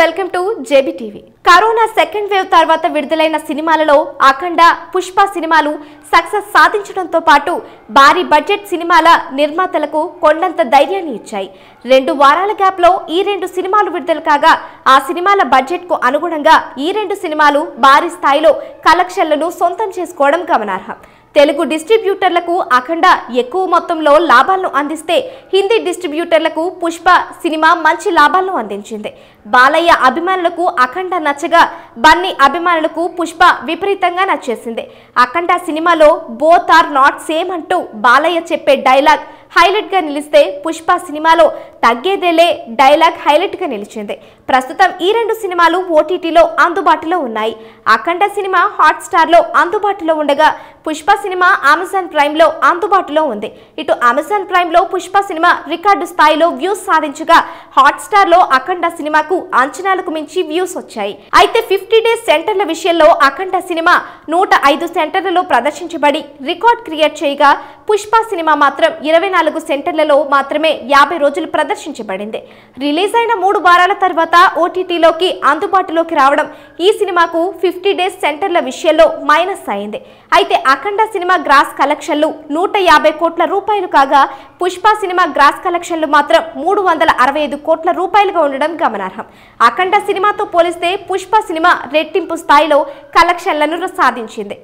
welcome to JB corona second wave తర్వాత విడుదలైన సినిమాలలో అఖండ పుష్ప సినిమాలు సక్సెస్ సాధించడంతో పాటు భారీ బడ్జెట్ సినిమాల నిర్మాతలకు కొండంత ధైర్యాన్ని ఇచ్చాయి రెండు వారాల లో ఈ రెండు సినిమాలు విడుదల కాగా ఆ సినిమాల బడ్జెట్ కు అనుగుణంగా ఈ రెండు సినిమాలు భారీ స్థాయిలో కలెక్షన్లను సొంతం చేసుకోవడం గమనార్హం తెలుగు డిస్ట్రిబ్యూటర్లకు అఖండ ఎక్కువ మొత్తంలో లాభాలను అందిస్తే హిందీ డిస్ట్రిబ్యూటర్లకు పుష్ప సినిమా మంచి లాభాలను అందించింది బాలయ్య అభిమానులకు అఖండ నచ్చగా బన్నీ అభిమానులకు పుష్ప విపరీతంగా నచ్చేసింది అఖండ సినిమాలో బోత్ ఆర్ నాట్ సేమ్ అంటూ బాలయ్య చెప్పే డైలాగ్ గా నిలిస్తే పుష్ప సినిమాలో తగ్గేదేలే డైలాగ్ హైలైట్గా నిలిచింది ప్రస్తుతం ఈ రెండు సినిమాలు ఓటీటీలో అందుబాటులో ఉన్నాయి అఖండ సినిమా లో అందుబాటులో ఉండగా పుష్ప సినిమా అమెజాన్ ప్రైమ్లో అందుబాటులో ఉంది ఇటు అమెజాన్ ప్రైమ్లో పుష్ప సినిమా రికార్డు స్థాయిలో వ్యూస్ సాధించగా లో అఖండ సినిమాకు అంచనాలకు మించి వ్యూస్ వచ్చాయి అయితే ఫిఫ్టీ డేస్ సెంటర్ల విషయంలో అఖండ సినిమా నూట ఐదు సెంటర్లలో ప్రదర్శించబడి రికార్డ్ క్రియేట్ చేయగా పుష్ప సినిమా మాత్రం ఇరవై నాలుగు సెంటర్లలో మాత్రమే యాభై రోజులు ప్రదర్శించబడింది రిలీజ్ అయిన మూడు వారాల తర్వాత ఓటీటీలోకి అందుబాటులోకి రావడం ఈ సినిమాకు ఫిఫ్టీ డేస్ సెంటర్ల విషయంలో మైనస్ అయింది అయితే అఖండ సినిమా గ్రాస్ కలెక్షన్లు నూట యాభై కోట్ల రూపాయలు కాగా పుష్ప సినిమా గ్రాస్ కలెక్షన్లు మాత్రం మూడు వందల అరవై ఐదు కోట్ల రూపాయలుగా ఉండడం గమనార్హం అఖండ సినిమాతో పోలిస్తే పుష్ప సినిమా రెట్టింపు స్థాయిలో కలెక్షన్లను సాధించింది